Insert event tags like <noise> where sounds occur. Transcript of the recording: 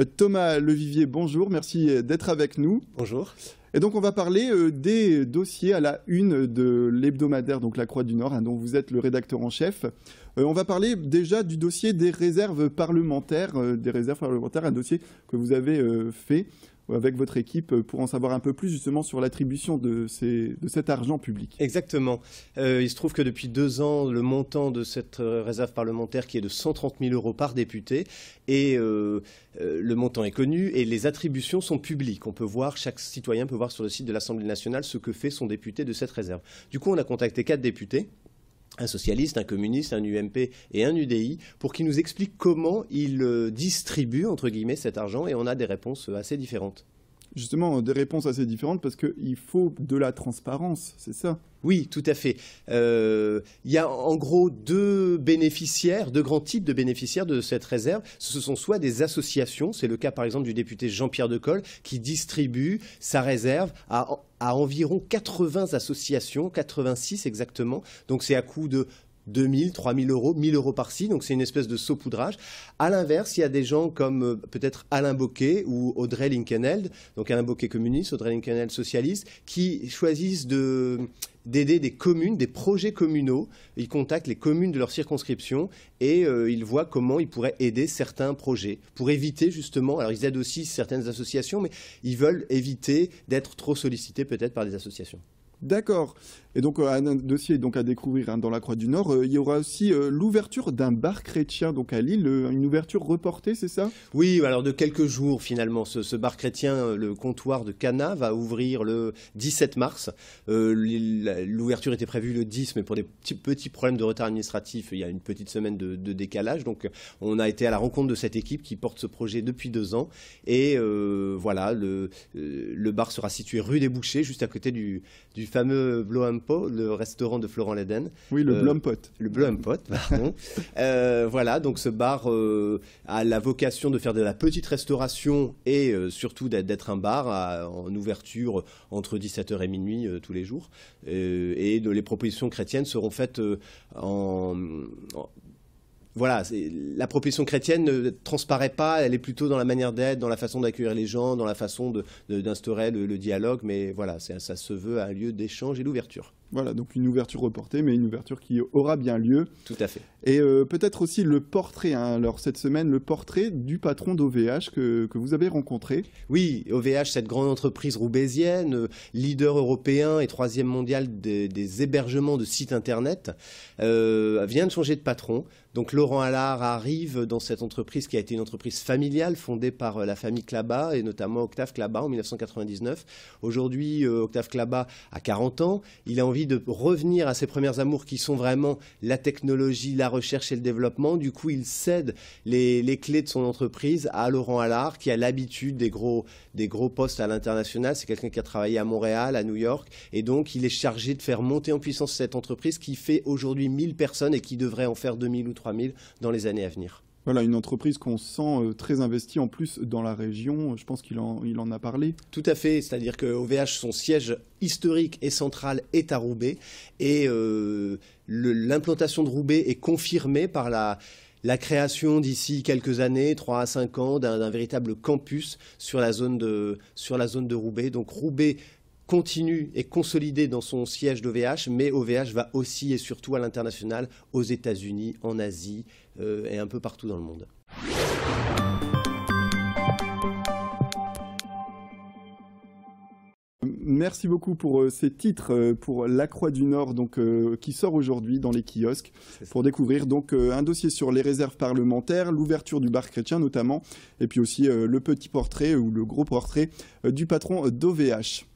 Euh, Thomas Levivier, bonjour, merci euh, d'être avec nous. Bonjour. Et donc on va parler euh, des dossiers à la une de l'hebdomadaire, donc la Croix du Nord, hein, dont vous êtes le rédacteur en chef. on va parler déjà du dossier des réserves parlementaires, des réserves parlementaires, un dossier que vous avez fait avec votre équipe euh, pour en savoir un peu plus justement sur l'attribution de, cet argent public. Exactement. Euh, il se trouve que depuis deux ans, le montant de cette euh, réserve parlementaire qui est de 130 000 euros par député, et le montant est connu, et les attributions sont publiques. On peut voir, chaque citoyen peut voir sur le site de l'Assemblée nationale ce que fait son député de cette réserve. Du coup, on a contacté quatre députés un socialiste, un communiste, un UMP et un UDI, pour qu'ils nous expliquent comment ils euh, distribuent, entre guillemets, cet argent, et on a des réponses euh, assez différentes justement euh, des réponses assez différentes parce qu'il faut de la transparence, c'est ça Oui, tout à fait. Euh, il y a en gros deux bénéficiaires, deux grands types de bénéficiaires de cette réserve. Ce sont soit des associations, c'est le cas par exemple du député Jean-Pierre Decolle, qui distribue sa réserve à à environ 80 associations, 86 exactement. Donc c'est à coup de 2000, 3000 euros, 1000 euros par-ci, donc c'est une espèce de saupoudrage. À l'inverse, il y a des gens comme euh, peut-être Alain Boquet ou Audrey Linkenheld, donc Alain Boquet communiste, Audrey Linkenheld socialiste, qui choisissent d'aider des communes, des projets communaux. Ils contactent les communes de leur circonscription et euh, ils voient comment ils pourraient aider certains projets pour éviter justement. Alors ils aident aussi certaines associations, mais ils veulent éviter d'être trop sollicités peut-être par des associations. D'accord. Et donc, euh, un dossier donc à découvrir hein, dans la Croix du Nord. Euh, il y aura aussi euh, l'ouverture d'un bar chrétien donc à Lille, une ouverture reportée, c'est ça Oui, alors de quelques jours finalement. Ce, bar chrétien, le comptoir de Cana, va ouvrir le 17 mars. L'ouverture était prévue le 10, mais pour des petits, problèmes de retard administratif, il y a une petite semaine de, décalage. Donc, on a été à la rencontre de cette équipe qui porte ce projet depuis deux ans. Et voilà, le, bar sera situé rue des Bouchers, juste à côté du, fameux Bloem le restaurant de Florent Léden. Oui, le euh, Blumpot. Le Blumpot, pardon. <laughs> Euh, voilà, donc ce bar euh, a la vocation de faire de la petite restauration et surtout d'être un bar en ouverture entre 17h et minuit tous les jours. et les propositions chrétiennes seront faites en, voilà, la proposition chrétienne ne transparaît pas, elle est plutôt dans la manière d'être, dans la façon d'accueillir les gens, dans la façon d'instaurer le, le, dialogue, mais voilà, ça se veut un lieu d'échange et d'ouverture. Voilà, donc une ouverture reportée, mais une ouverture qui aura bien lieu. Tout à fait. Et euh, peut-être aussi le portrait, hein. alors cette semaine, le portrait du patron d'OVH que, vous avez rencontré. Oui, OVH, cette grande entreprise roubaisienne, euh, leader européen et troisième mondial des, hébergements de sites Internet, euh, vient de changer de patron. Donc Laurent Allard arrive dans cette entreprise qui a été une entreprise familiale fondée par la famille Clabat et notamment Octave Clabat en 1999. Aujourd'hui, Octave Clabat a 40 ans, il a envie de revenir à ses premiers amours qui sont vraiment la technologie, la recherche et le développement. Du coup, il cède les, clés de son entreprise à Laurent Allard, qui a l'habitude des gros, des gros postes à l'international. C'est quelqu'un qui a travaillé à Montréal, à New York. Et donc, il est chargé de faire monter en puissance cette entreprise qui fait aujourd'hui 1000 personnes et qui devrait en faire 2000 ou 3000 dans les années à venir. Voilà, une entreprise qu'on sent euh, très investie en plus dans la région. Euh, je pense qu'il en, a parlé. Tout à fait. C'est-à-dire que OVH, son siège historique et central est à Roubaix. Et euh, l'implantation de Roubaix est confirmée par la, création d'ici quelques années, 3 à 5 ans, d'un véritable campus sur la, zone de, sur la zone de Roubaix. Donc Roubaix continue et consolidée dans son siège d'OVH, mais OVH va aussi et surtout à l'international, aux États-Unis, en Asie euh, et un peu partout dans le monde. Merci beaucoup pour euh, ces titres euh, pour La Croix du Nord qui sort aujourd'hui dans les kiosques pour découvrir donc un dossier sur les réserves parlementaires, l'ouverture du bar chrétien notamment, et puis aussi le petit portrait ou le gros portrait du patron d'OVH.